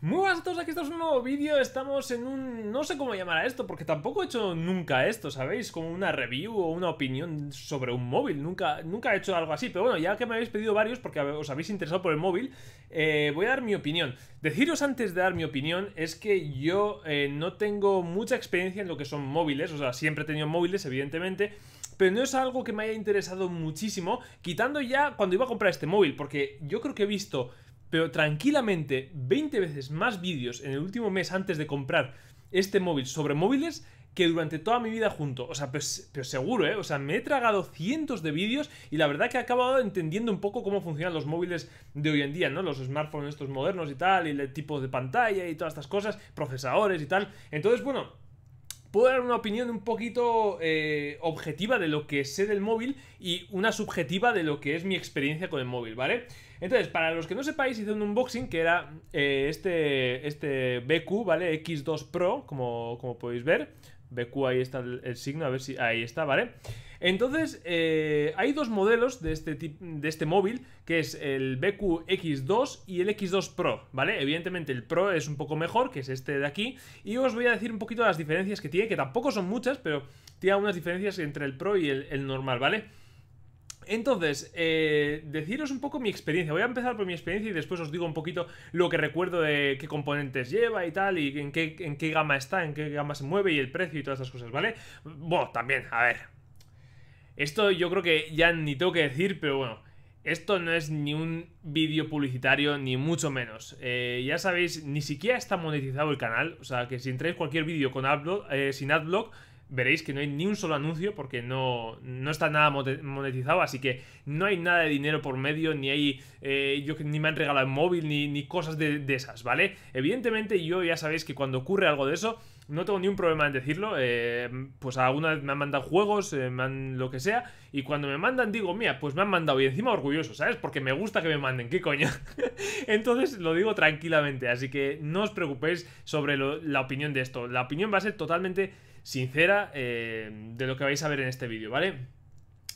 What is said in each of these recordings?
Muy buenas a todos, aquí estamos en un nuevo vídeo, estamos en un... no sé cómo llamar a esto, porque tampoco he hecho nunca esto, ¿sabéis? Como una review o una opinión sobre un móvil, nunca, nunca he hecho algo así, pero bueno, ya que me habéis pedido varios porque os habéis interesado por el móvil, eh, voy a dar mi opinión. Deciros antes de dar mi opinión es que yo eh, no tengo mucha experiencia en lo que son móviles, o sea, siempre he tenido móviles, evidentemente, pero no es algo que me haya interesado muchísimo, quitando ya cuando iba a comprar este móvil, porque yo creo que he visto pero tranquilamente 20 veces más vídeos en el último mes antes de comprar este móvil sobre móviles que durante toda mi vida junto. O sea, pero, seguro, ¿eh? O sea, me he tragado cientos de vídeos y la verdad que he acabado entendiendo un poco cómo funcionan los móviles de hoy en día, ¿no? Los smartphones estos modernos y tal, y el tipo de pantalla y todas estas cosas, procesadores y tal. Entonces, bueno, puedo dar una opinión un poquito eh, objetiva de lo que sé del móvil y una subjetiva de lo que es mi experiencia con el móvil, ¿vale? Entonces, para los que no sepáis, hice un unboxing que era eh, este, este BQ, ¿vale? X2 Pro, como, como podéis ver. BQ, ahí está el, signo, a ver si ahí está, ¿vale? Entonces, eh, hay dos modelos de este, de este móvil, que es el BQ X2 y el X2 Pro, ¿vale? Evidentemente el Pro es un poco mejor, que es este de aquí, y os voy a decir un poquito las diferencias que tiene, que tampoco son muchas, pero tiene algunas diferencias entre el Pro y el, el normal, ¿vale? Entonces, eh, deciros un poco mi experiencia. Voy a empezar por mi experiencia y después os digo un poquito lo que recuerdo de qué componentes lleva y tal, y en qué, gama está, en qué gama se mueve y el precio y todas esas cosas, ¿vale? Bueno, también, a ver. Esto yo creo que ya ni tengo que decir, pero bueno. Esto no es ni un vídeo publicitario, ni mucho menos. Eh, ya sabéis, ni siquiera está monetizado el canal. O sea, que si entráis cualquier vídeo con eh, sin adblock, veréis que no hay ni un solo anuncio porque no, está nada monetizado, así que no hay nada de dinero por medio, ni hay, eh, yo ni me han regalado el móvil, ni, cosas de, esas, ¿vale? Evidentemente yo ya sabéis que cuando ocurre algo de eso, no tengo ni un problema en decirlo, eh, pues alguna vez me han mandado juegos, eh, me han lo que sea, y cuando me mandan digo, mía pues me han mandado, y encima orgulloso, ¿sabes? Porque me gusta que me manden, ¿qué coño? Entonces lo digo tranquilamente, así que no os preocupéis sobre la opinión de esto, la opinión va a ser totalmente sincera eh, de lo que vais a ver en este vídeo, ¿vale?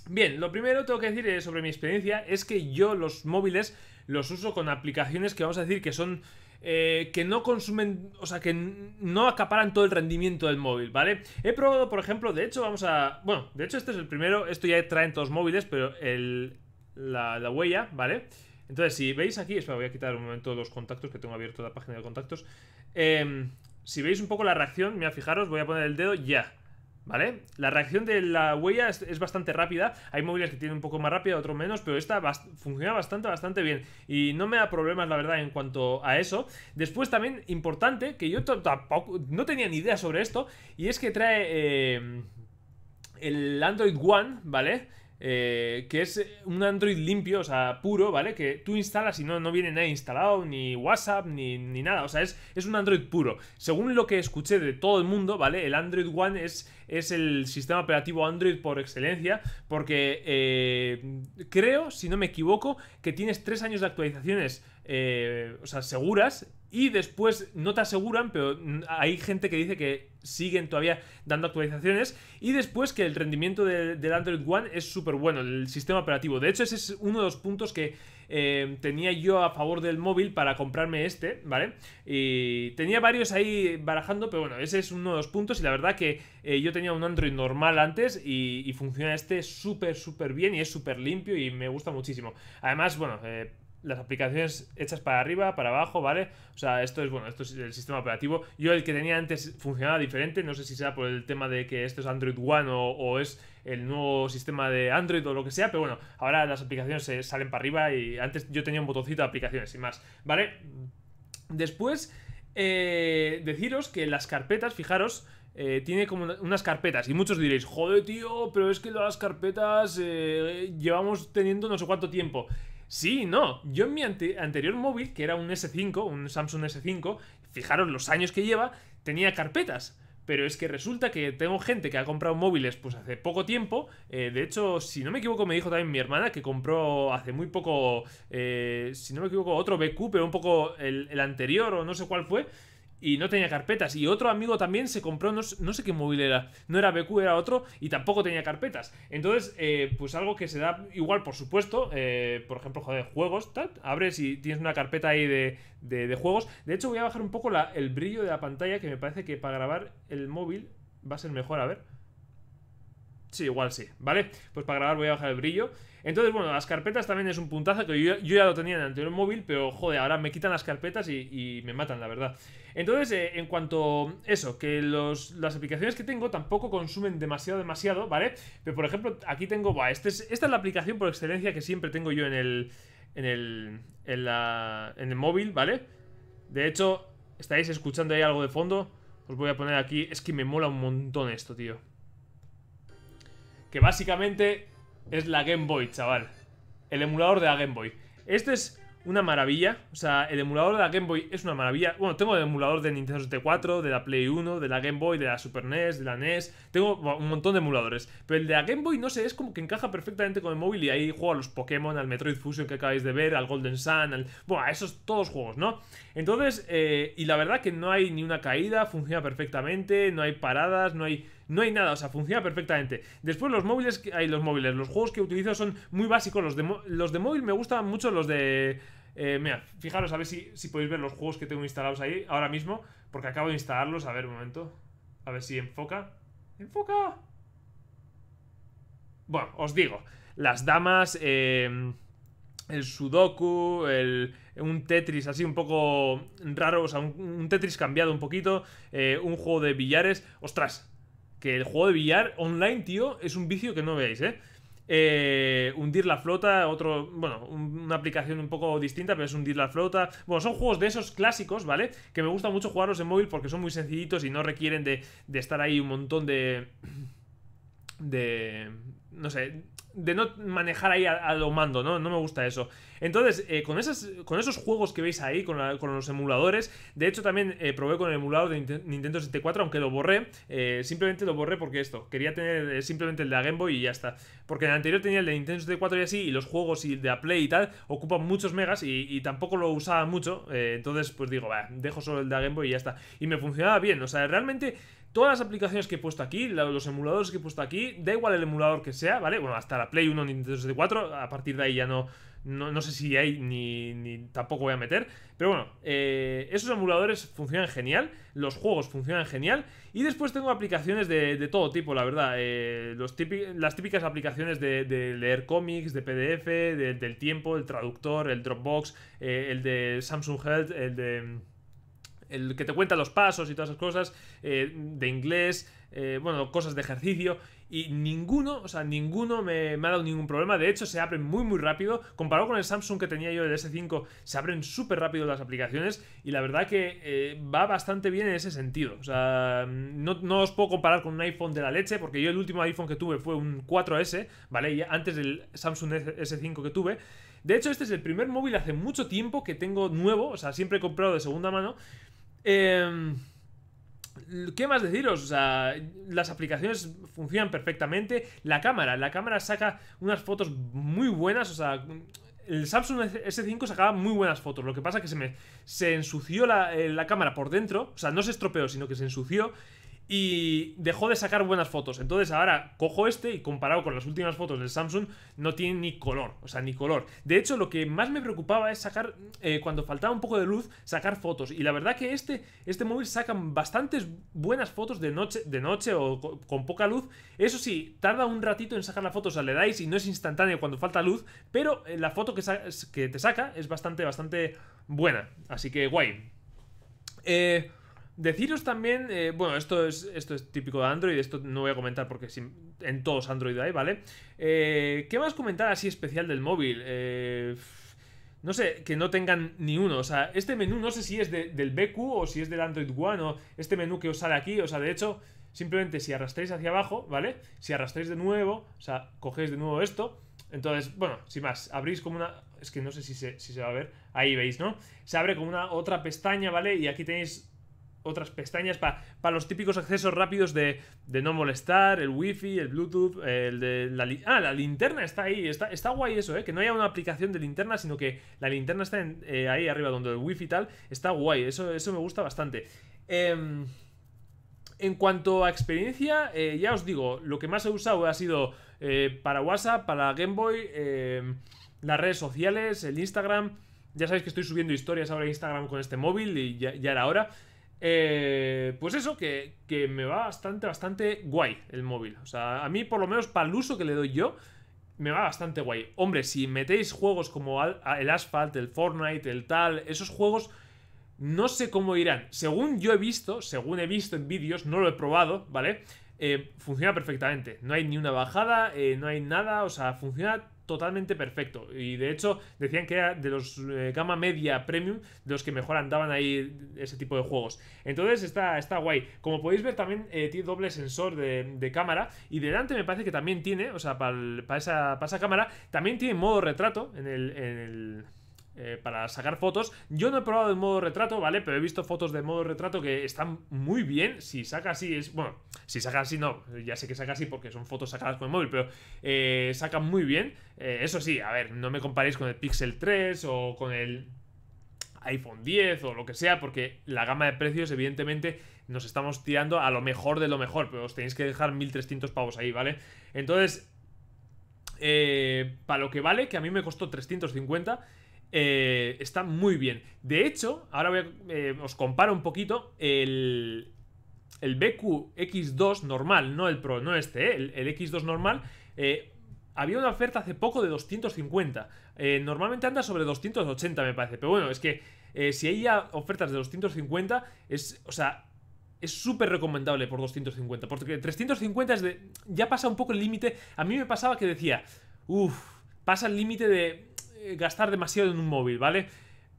Bien, lo primero tengo que decir eh, sobre mi experiencia es que yo los móviles los uso con aplicaciones que vamos a decir que son eh, que no consumen, o sea, que no acaparan todo el rendimiento del móvil, ¿vale? He probado, por ejemplo, de hecho, vamos a. Bueno, de hecho, este es el primero, esto ya trae en todos los móviles, pero la, huella, ¿vale? Entonces, si veis aquí, espera, voy a quitar un momento los contactos que tengo abierto la página de contactos. Eh, si veis un poco la reacción, mira, fijaros, voy a poner el dedo ya. ¿Vale? La reacción de la huella es, bastante rápida. Hay móviles que tienen un poco más rápida, otros menos, pero esta funciona bastante, bastante bien. Y no me da problemas, la verdad, en cuanto a eso. Después también, importante, que yo tampoco, no tenía ni idea sobre esto, y es que trae eh, el Android One, ¿vale? Eh, que es eh, un Android limpio, o sea, puro, ¿vale? Que tú instalas y no, no viene nada instalado, ni WhatsApp, ni, nada, o sea, es, un Android puro. Según lo que escuché de todo el mundo, ¿vale? El Android One es, es el sistema operativo Android por excelencia, porque eh, creo, si no me equivoco, que tienes tres años de actualizaciones, o sea, seguras y después no te aseguran, pero hay gente que dice que siguen todavía dando actualizaciones. Y después que el rendimiento del Android One es súper bueno, el sistema operativo. De hecho, ese es uno de los puntos que eh, tenía yo a favor del móvil para comprarme este, ¿vale? Y tenía varios ahí barajando, pero bueno, ese es uno de los puntos. Y la verdad que eh, yo tenía un Android normal antes y, funciona este súper, súper bien y es súper limpio y me gusta muchísimo. Además, bueno, eh, las aplicaciones hechas para arriba, para abajo, ¿vale? O sea, esto es, bueno, esto es el sistema operativo. Yo el que tenía antes funcionaba diferente, no sé si sea por el tema de que esto es Android One o, es el nuevo sistema de Android o lo que sea, pero bueno, ahora las aplicaciones se salen para arriba y antes yo tenía un botoncito de aplicaciones y más, ¿vale? Después, eh, deciros que las carpetas, fijaros, eh, tiene como unas carpetas. Y muchos diréis, joder, tío, pero es que las carpetas eh, llevamos teniendo no sé cuánto tiempo. Sí, no. Yo en mi anterior móvil, que era un S5, un Samsung S5, fijaros los años que lleva, tenía carpetas. Pero es que resulta que tengo gente que ha comprado móviles pues hace poco tiempo. Eh, de hecho, si no me equivoco, me dijo también mi hermana que compró hace muy poco, eh, si no me equivoco, otro BQ, pero un poco el anterior o no sé cuál fue y no tenía carpetas. Y otro amigo también se compró, no, sé qué móvil era, no era BQ, era otro, y tampoco tenía carpetas. Entonces, eh, pues algo que se da igual, por supuesto, eh, por ejemplo, joder, juegos, tal, abres y tienes una carpeta ahí de, juegos. De hecho, voy a bajar un poco la, el brillo de la pantalla, que me parece que para grabar el móvil va a ser mejor, a ver. Sí, igual sí, ¿vale? Pues para grabar voy a bajar el brillo. Entonces, bueno, las carpetas también es un puntazo que yo, ya lo tenía en el anterior móvil, pero joder, ahora me quitan las carpetas y, me matan, la verdad. Entonces, eh, en cuanto eso, que las aplicaciones que tengo tampoco consumen demasiado, demasiado, ¿vale? Pero por ejemplo, aquí tengo, va este esta es la aplicación por excelencia que siempre tengo yo en el, en el, en el móvil, ¿vale? De hecho, estáis escuchando ahí algo de fondo. Os voy a poner aquí, es que me mola un montón esto, tío. Que básicamente es la Game Boy, chaval. El emulador de la Game Boy. Este es una maravilla. O sea, el emulador de la Game Boy es una maravilla. Bueno, tengo el emulador de Nintendo 64, de la Play 1, de la Game Boy, de la Super NES, de la NES. Tengo un montón de emuladores. Pero el de la Game Boy, no sé, es como que encaja perfectamente con el móvil y ahí juego a los Pokémon, al Metroid Fusion que acabáis de ver, al Golden Sun, al... Bueno, a esos todos juegos, ¿no? Entonces, eh, y la verdad que no hay ni una caída, funciona perfectamente, no hay paradas, no hay no hay nada, o sea, funciona perfectamente. Después los móviles, hay los móviles, los juegos que utilizo son muy básicos, los de, los de móvil me gustan mucho los de... Eh, mira, fijaros a ver si, podéis ver los juegos que tengo instalados ahí ahora mismo, porque acabo de instalarlos, a ver un momento, a ver si enfoca. ¡Enfoca! Bueno, os digo, las damas... Em, el Sudoku, un Tetris así un poco raro, o sea, un, Tetris cambiado un poquito, eh, un juego de billares. Ostras, que el juego de billar online, tío, es un vicio que no veáis, ¿eh? eh hundir la flota, otro, bueno, una aplicación un poco distinta, pero es hundir la flota. Bueno, son juegos de esos clásicos, ¿vale? Que me gusta mucho jugarlos en móvil porque son muy sencillitos y no requieren de, de estar ahí un montón de... De... No sé, de no manejar ahí a, lo mando, ¿no? No me gusta eso. Entonces, eh, con, esas, con esos juegos que veis ahí, con, los emuladores, de hecho también eh, probé con el emulador de Nintendo 64, aunque lo borré, eh, simplemente lo borré porque esto, quería tener simplemente el de la Game Boy y ya está. Porque en el anterior tenía el de Nintendo 64 y así, y los juegos y de la Play y tal, ocupan muchos megas y, tampoco lo usaba mucho, entonces pues digo, va, dejo solo el de la Game Boy y ya está. Y me funcionaba bien, o sea, realmente... Todas las aplicaciones que he puesto aquí, los emuladores que he puesto aquí, da igual el emulador que sea, ¿vale? Bueno, hasta la Play 1, Nintendo 64, a partir de ahí ya no, no, sé si hay ni, tampoco voy a meter. Pero bueno, eh, esos emuladores funcionan genial, los juegos funcionan genial. Y después tengo aplicaciones de, todo tipo, la verdad. Eh, los las típicas aplicaciones de, leer cómics, de PDF, del tiempo, el traductor, el Dropbox, eh, el de Samsung Health, el de el que te cuenta los pasos y todas esas cosas, eh, de inglés, eh, bueno, cosas de ejercicio. Y ninguno, o sea, ninguno me, me, ha dado ningún problema. De hecho, se abre muy, muy rápido. Comparado con el Samsung que tenía yo, el S5, se abren súper rápido las aplicaciones. Y la verdad que eh, va bastante bien en ese sentido. O sea, mm, no, no, os puedo comparar con un iPhone de la leche, porque yo el último iPhone que tuve fue un 4S, ¿vale? Y antes del Samsung S5 que tuve. De hecho, este es el primer móvil hace mucho tiempo que tengo nuevo. O sea, siempre he comprado de segunda mano. Eh, ¿Qué más deciros? O sea, las aplicaciones funcionan perfectamente. La cámara, la cámara saca unas fotos muy buenas. O sea, el Samsung S5 sacaba muy buenas fotos. Lo que pasa es que se me se ensució la, eh, la cámara por dentro. O sea, no se estropeó, sino que se ensució y dejó de sacar buenas fotos. Entonces ahora cojo este y comparado con las últimas fotos del Samsung no tiene ni color, o sea, ni color. De hecho, lo que más me preocupaba es sacar, eh, cuando faltaba un poco de luz, sacar fotos. Y la verdad que este, este móvil saca bastantes buenas fotos de noche, de noche o con, poca luz. Eso sí, tarda un ratito en sacar la foto, o sea, le dais y no es instantáneo cuando falta luz, pero eh, la foto que, que te saca es bastante, bastante buena. Así que guay. Eh... Deciros también, eh, bueno, esto es, esto es típico de Android, esto no voy a comentar porque en todos Android hay, ¿vale? Eh, ¿Qué más comentar así especial del móvil? Eh, no sé, que no tengan ni uno. O sea, este menú no sé si es del BQ o si es del Android One o este menú que os sale aquí. O sea, de hecho, simplemente si arrastréis hacia abajo, ¿vale? Si arrastráis de nuevo, o sea, cogéis de nuevo esto. Entonces, bueno, sin más, abrís como una... Es que no sé si si se va a ver. Ahí veis, ¿no? Se abre como una otra pestaña, ¿vale? Y aquí tenéis otras pestañas para, los típicos accesos rápidos de, no molestar, el wifi, el bluetooth, el de la, ah, la linterna está ahí, está, está guay eso, ¿eh? que no haya una aplicación de linterna, sino que la linterna está eh, ahí arriba donde el wifi y tal, está guay, eso, eso me gusta bastante. Em, en cuanto a experiencia, eh, ya os digo, lo que más he usado ha sido eh, para WhatsApp, para Game Boy, em, las redes sociales, el Instagram, ya sabéis que estoy subiendo historias ahora en Instagram con este móvil y ya, ya era hora. Eh, pues eso, que, me va bastante, bastante guay el móvil. O sea, a mí por lo menos para el uso que le doy yo, me va bastante guay. Hombre, si metéis juegos como el Asphalt, el Fortnite, el tal, esos juegos no sé cómo irán. Según yo he visto, según he visto en vídeos, no lo he probado, ¿vale? Eh, funciona perfectamente. No hay ni una bajada, eh, no hay nada, o sea, funciona totalmente perfecto. Y de hecho, decían que era de los eh, gama media premium de los que mejor andaban ahí ese tipo de juegos. Entonces está, está guay. Como podéis ver, también eh, tiene doble sensor de, cámara. Y delante me parece que también tiene, o sea, para, esa, cámara, también tiene modo retrato en el eh, para sacar fotos. Yo no he probado el modo retrato, ¿vale? Pero he visto fotos de modo retrato que están muy bien. Si saca así, es. Bueno, si saca así, no. Ya sé que saca así porque son fotos sacadas con el móvil, pero eh, saca muy bien. Eh, eso sí, a ver, no me comparéis con el Pixel 3 o con el iPhone 10 o lo que sea, porque la gama de precios, evidentemente, nos estamos tirando a lo mejor de lo mejor, pero os tenéis que dejar 1300 pavos ahí, ¿vale? Entonces, para lo que vale, que a mí me costó 350, eh, está muy bien. De hecho, ahora voy a, eh, os comparo un poquito el, el BQX2 normal, no el Pro, no este, eh, el, X2 normal. había una oferta hace poco de 250. normalmente anda sobre 280, me parece. Pero bueno, es que si hay ya ofertas de 250, es, o sea, es súper recomendable por 250. Porque 350 es de. Ya pasa un poco el límite. A mí me pasaba que decía. Uff, pasa el límite de. Eh, gastar demasiado en un móvil, ¿vale?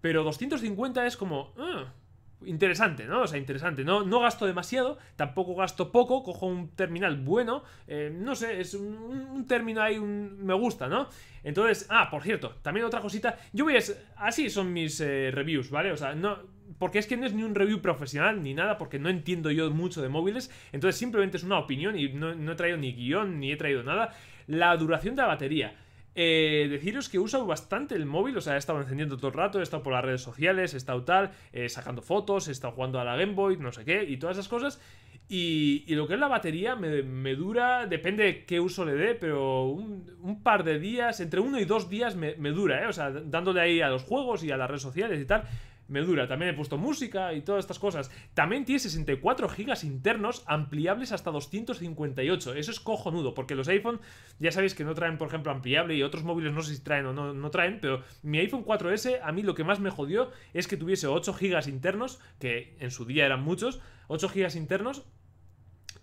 Pero 250 es como... Ah, interesante, ¿no? O sea, interesante. No, no gasto demasiado, tampoco gasto poco, cojo un terminal bueno. Eh, no sé, es un, término ahí, un, me gusta, ¿no? Entonces, ah, por cierto, también otra cosita. Yo voy a... Así son mis eh, reviews, ¿vale? O sea, no porque es que no es ni un review profesional ni nada, porque no entiendo yo mucho de móviles, entonces simplemente es una opinión y no, no, he traído ni guión ni he traído nada. La duración de la batería. Eh, deciros que he usado bastante el móvil, o sea, he estado encendiendo todo el rato, he estado por las redes sociales, he estado tal, eh, sacando fotos, he estado jugando a la Game Boy, no sé qué, y todas esas cosas. Y, lo que es la batería me, dura, depende de qué uso le dé, pero un, par de días, entre uno y dos días me, me dura, ¿eh? O sea, dándole ahí a los juegos y a las redes sociales y tal, me dura. También he puesto música y todas estas cosas. También tiene 64 GB internos ampliables hasta 258. Eso es cojonudo, porque los iPhone ya sabéis que no traen, por ejemplo, ampliable y otros móviles no sé si traen o no, traen, pero mi iPhone 4S a mí lo que más me jodió es que tuviese 8 GB internos, que en su día eran muchos, 8 GB internos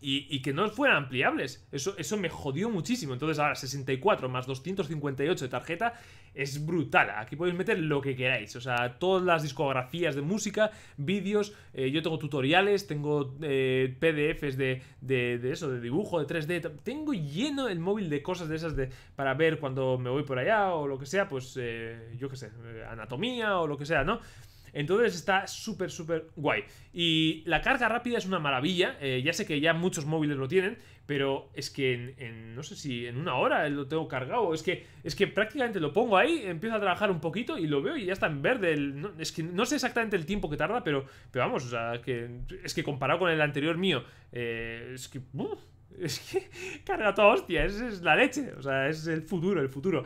y, que no fueran ampliables. Eso, eso me jodió muchísimo. Entonces ahora 64 más 258 de tarjeta es brutal. Aquí podéis meter lo que queráis. O sea, todas las discografías de música, vídeos. Eh, yo tengo tutoriales, tengo eh, PDFs de, de, eso, de dibujo, de 3D. Tengo lleno el móvil de cosas de esas de, para ver cuando me voy por allá o lo que sea. Pues eh, yo qué sé, anatomía o lo que sea, ¿no? Entonces está súper, súper guay. Y la carga rápida es una maravilla. Eh, ya sé que ya muchos móviles lo tienen, pero es que en, no sé si en una hora lo tengo cargado. Es que, es que prácticamente lo pongo ahí, empiezo a trabajar un poquito y lo veo y ya está en verde. es que no sé exactamente el tiempo que tarda, pero, pero vamos, o sea, que, es que comparado con el anterior mío, eh, es que... es que carga toda hostia, es, es la leche, o sea, es el futuro, el futuro.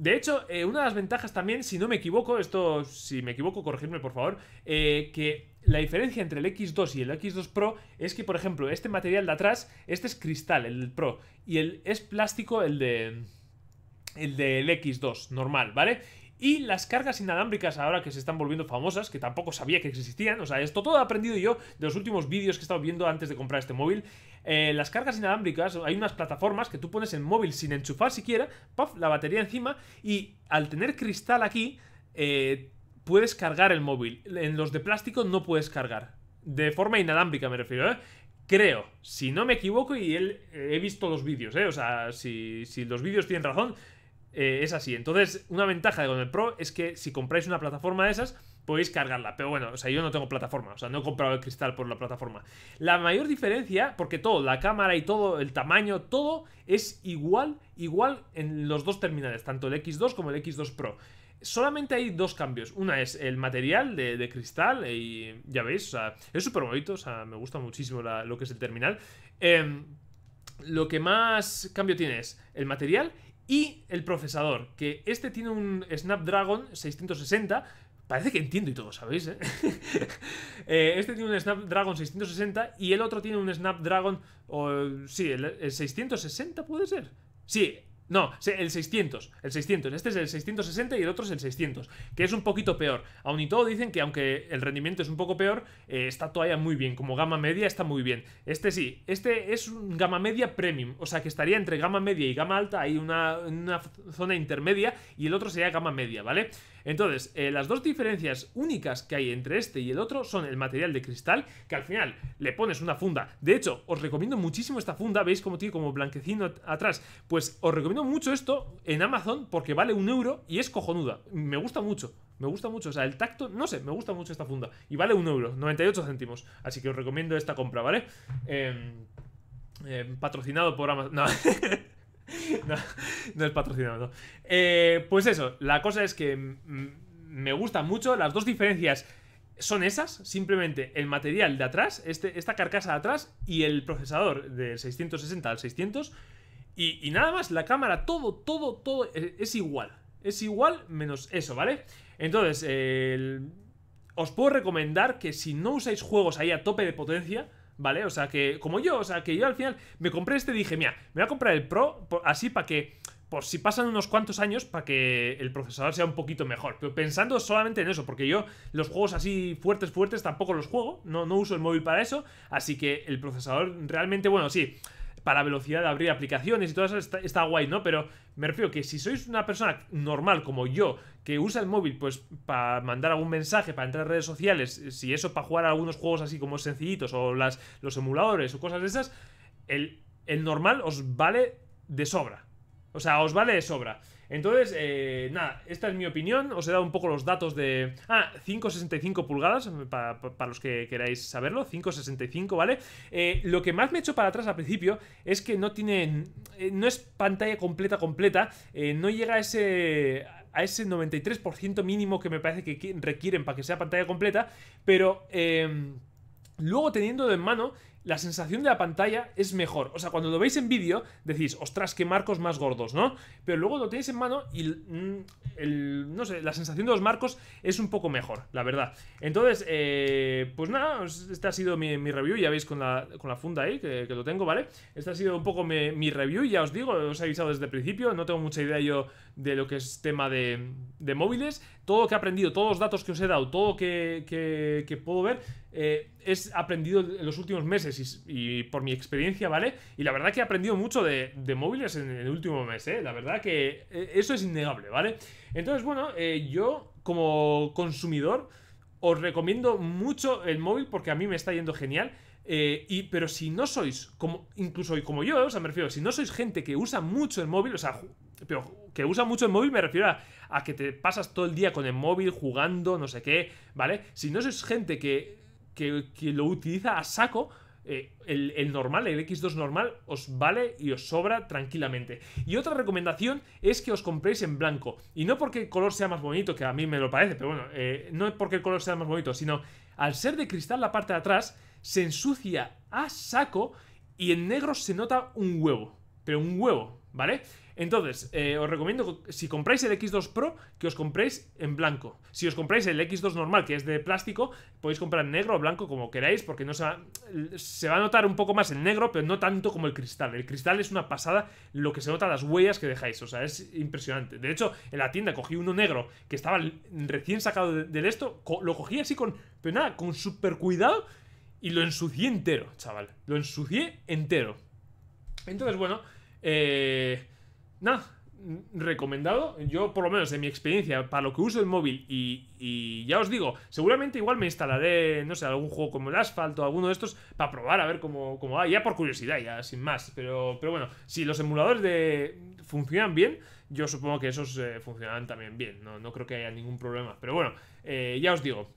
De hecho, eh, una de las ventajas también, si no me equivoco, esto si me equivoco, corregidme por favor, eh, que la diferencia entre el X2 y el X2 Pro es que, por ejemplo, este material de atrás, este es cristal, el Pro, y el, es plástico el de el del X2 normal, ¿vale? Y las cargas inalámbricas ahora que se están volviendo famosas, que tampoco sabía que existían, o sea, esto todo he aprendido yo de los últimos vídeos que he estado viendo antes de comprar este móvil. Eh, las cargas inalámbricas, hay unas plataformas que tú pones en móvil sin enchufar siquiera, puff, la batería encima, y al tener cristal aquí, eh, puedes cargar el móvil. En los de plástico no puedes cargar. De forma inalámbrica me refiero, ¿eh? Creo, si no me equivoco, y él, he visto los vídeos, ¿eh? O sea, si, si los vídeos tienen razón, eh, es así. Entonces, una ventaja de con el Pro es que si compráis una plataforma de esas, podéis cargarla. Pero bueno, o sea, yo no tengo plataforma. O sea, no he comprado el cristal por la plataforma. La mayor diferencia, porque todo, la cámara y todo, el tamaño, todo es igual, igual en los dos terminales, tanto el X2 como el X2 Pro. Solamente hay dos cambios. Una es el material de, cristal eh, y ya veis, es súper bonito, o sea, me gusta muchísimo lo que es el terminal. Em, lo que más cambio tiene es el material y el procesador, que este tiene un Snapdragon 660. Parece que entiendo y todo, ¿sabéis? ¿eh? Eh, este tiene un Snapdragon 660 y el otro tiene un Snapdragon... sí, el 660 puede ser. Sí, no, el 600, el 600. Este es el 660 y el otro es el 600, que es un poquito peor. Aún y todo dicen que aunque el rendimiento es un poco peor, eh, está todavía muy bien. Como gama media está muy bien. Este sí, este es un gama media premium. O sea que estaría entre gama media y gama alta. Hay una, una zona intermedia y el otro sería gama media, ¿vale? Entonces, eh, las dos diferencias únicas que hay entre este y el otro son el material de cristal, que al final le pones una funda. De hecho, os recomiendo muchísimo esta funda, veis como tiene como blanquecino atrás. Pues os recomiendo mucho esto en Amazon porque vale un euro y es cojonuda. Me gusta mucho. Me gusta mucho, o sea, el tacto, no sé, me gusta mucho esta funda. Y vale un euro, 98 céntimos. Así que os recomiendo esta compra, ¿vale? Em, em, patrocinado por Amazon. no, es patrocinado, eh, pues eso, la cosa es que me gusta mucho. Las dos diferencias son esas, simplemente el material de atrás, este, esta carcasa de atrás y el procesador del 660 al 600. Y, nada más, la cámara, todo, todo, todo eh, es, igual. Es igual menos eso, ¿vale? Entonces, os puedo recomendar que si no usáis juegos ahí a tope de potencia, ¿vale? O sea, que como yo, o sea, que yo al final me compré este y dije, mira, me voy a comprar el Pro así para que, por si pasan unos cuantos años, para que el procesador sea un poquito mejor. Pero pensando solamente en eso, porque yo los juegos así fuertes, fuertes, tampoco los juego, no, no uso el móvil para eso, así que el procesador realmente, bueno, sí para velocidad de abrir aplicaciones y todas eso está, guay, ¿no? Pero me refiero que si sois una persona normal como yo, que usa el móvil pues para mandar algún mensaje, para entrar a redes sociales, si eso para jugar algunos juegos así como sencillitos o las, los emuladores o cosas de esas, el, el normal os vale de sobra. O sea, os vale de sobra. Entonces, eh, nada, esta es mi opinión. Os he dado un poco los datos de. Ah, 5,65 pulgadas, para, los que queráis saberlo. 5,65, ¿vale? Eh, lo que más me he hecho para atrás al principio es que no tiene. Eh, no es pantalla completa, completa. no llega a ese a ese 93% mínimo que me parece que requieren para que sea pantalla completa, pero luego teniendo en mano la sensación de la pantalla es mejor. O sea, cuando lo veis en vídeo, decís, ostras, que marcos más gordos, ¿no? Pero luego lo tenéis en mano y mm, no sé, la sensación de los marcos es un poco mejor, la verdad. Entonces, eh, pues nada, esta ha sido mi, review, ya veis con la, funda ahí, que, lo tengo, ¿vale? Esta ha sido un poco mi, review, ya os digo, os he avisado desde el principio, no tengo mucha idea yo de lo que es tema de, de móviles. Todo lo que he aprendido, todos los datos que os he dado, todo lo que puedo ver, he eh, aprendido en los últimos meses y, por mi experiencia, ¿vale? Y la verdad que he aprendido mucho de, móviles en el último mes, ¿eh? La verdad que eh, eso es innegable, ¿vale? Entonces, bueno, eh, yo como consumidor os recomiendo mucho el móvil porque a mí me está yendo genial. y, pero si no sois, como, incluso como yo, o sea, me refiero, si no sois gente que usa mucho el móvil, o sea, pero que usa mucho el móvil me refiero a, a que te pasas todo el día con el móvil jugando, no sé qué, ¿vale? Si no sois gente que que, lo utiliza a saco, eh, el, normal, el X2 normal, os vale y os sobra tranquilamente. Y otra recomendación es que os compréis en blanco. Y no porque el color sea más bonito, que a mí me lo parece, pero bueno, eh, no es porque el color sea más bonito, sino al ser de cristal la parte de atrás, se ensucia a saco y en negro se nota un huevo. Pero un huevo, ¿vale? Entonces, eh, os recomiendo, que si compráis el X2 Pro, que os compréis en blanco. Si os compráis el X2 normal, que es de plástico, podéis comprar en negro o blanco como queráis, porque no se va, se va a notar un poco más el negro, pero no tanto como el cristal. El cristal es una pasada lo que se nota las huellas que dejáis, o sea, es impresionante. De hecho, en la tienda cogí uno negro que estaba recién sacado del esto, lo cogí así con, pero nada, con super cuidado y lo ensucié entero, chaval. Lo ensucié entero. Entonces, bueno, eh nada, recomendado. Yo, por lo menos, en mi experiencia, para lo que uso el móvil, y, ya os digo, seguramente igual me instalaré, no sé, algún juego como el asfalto o alguno de estos para probar a ver cómo, cómo va, ya por curiosidad, ya sin más. Pero, pero bueno, si los emuladores de funcionan bien, yo supongo que esos eh, funcionarán también bien, no, creo que haya ningún problema. Pero bueno, eh, ya os digo,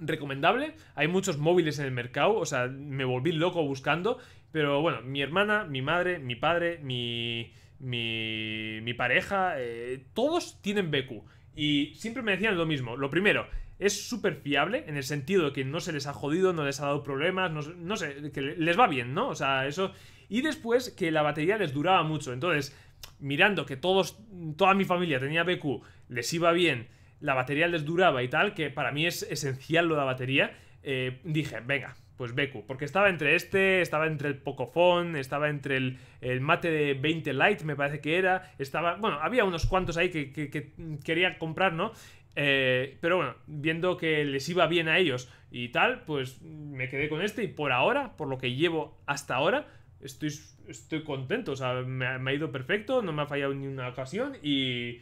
recomendable. Hay muchos móviles en el mercado, o sea, me volví loco buscando. Pero bueno, mi hermana, mi madre, mi padre, mi, mi, mi pareja, eh, todos tienen BQ. Y siempre me decían lo mismo. Lo primero, es súper fiable en el sentido de que no se les ha jodido, no les ha dado problemas, no, no, sé, que les va bien, ¿no? O sea, eso. Y después que la batería les duraba mucho. Entonces, mirando que todos, toda mi familia tenía BQ, les iba bien, la batería les duraba y tal, que para mí es esencial lo de la batería, eh, dije, venga, pues Beku, porque estaba entre este, estaba entre el Pocofon, estaba entre el, mate de 20 Light, me parece que era, estaba, bueno, había unos cuantos ahí que, que, quería comprar, ¿no? Eh, pero bueno, viendo que les iba bien a ellos y tal, pues me quedé con este y por ahora, por lo que llevo hasta ahora, estoy, estoy contento, o sea, me, ha ido perfecto, no me ha fallado ni una ocasión y,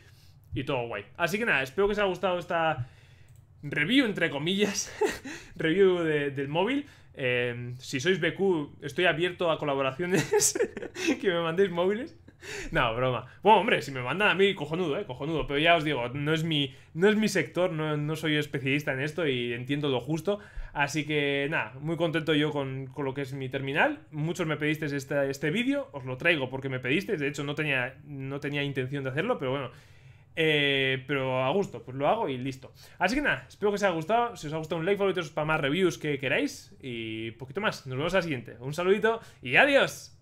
y todo guay. Así que nada, espero que os haya gustado esta review entre comillas, review del móvil. Em, si sois BQ, estoy abierto a colaboraciones que me mandéis móviles. No, broma. Bueno, hombre, si me mandan a mí, cojonudo, eh, cojonudo. Pero ya os digo, no es mi, no es mi sector, no, soy especialista en esto y entiendo lo justo. Así que nada, muy contento yo con, lo que es mi terminal. Muchos me pedisteis este, este vídeo, os lo traigo porque me pedisteis. De hecho, no tenía, no tenía intención de hacerlo, pero bueno, eh, pero a gusto, pues lo hago y listo. Así que nada, espero que os haya gustado. Si os ha gustado, un like, favoritos para más reviews que queráis. Y poquito más. Nos vemos al siguiente. Un saludito y adiós.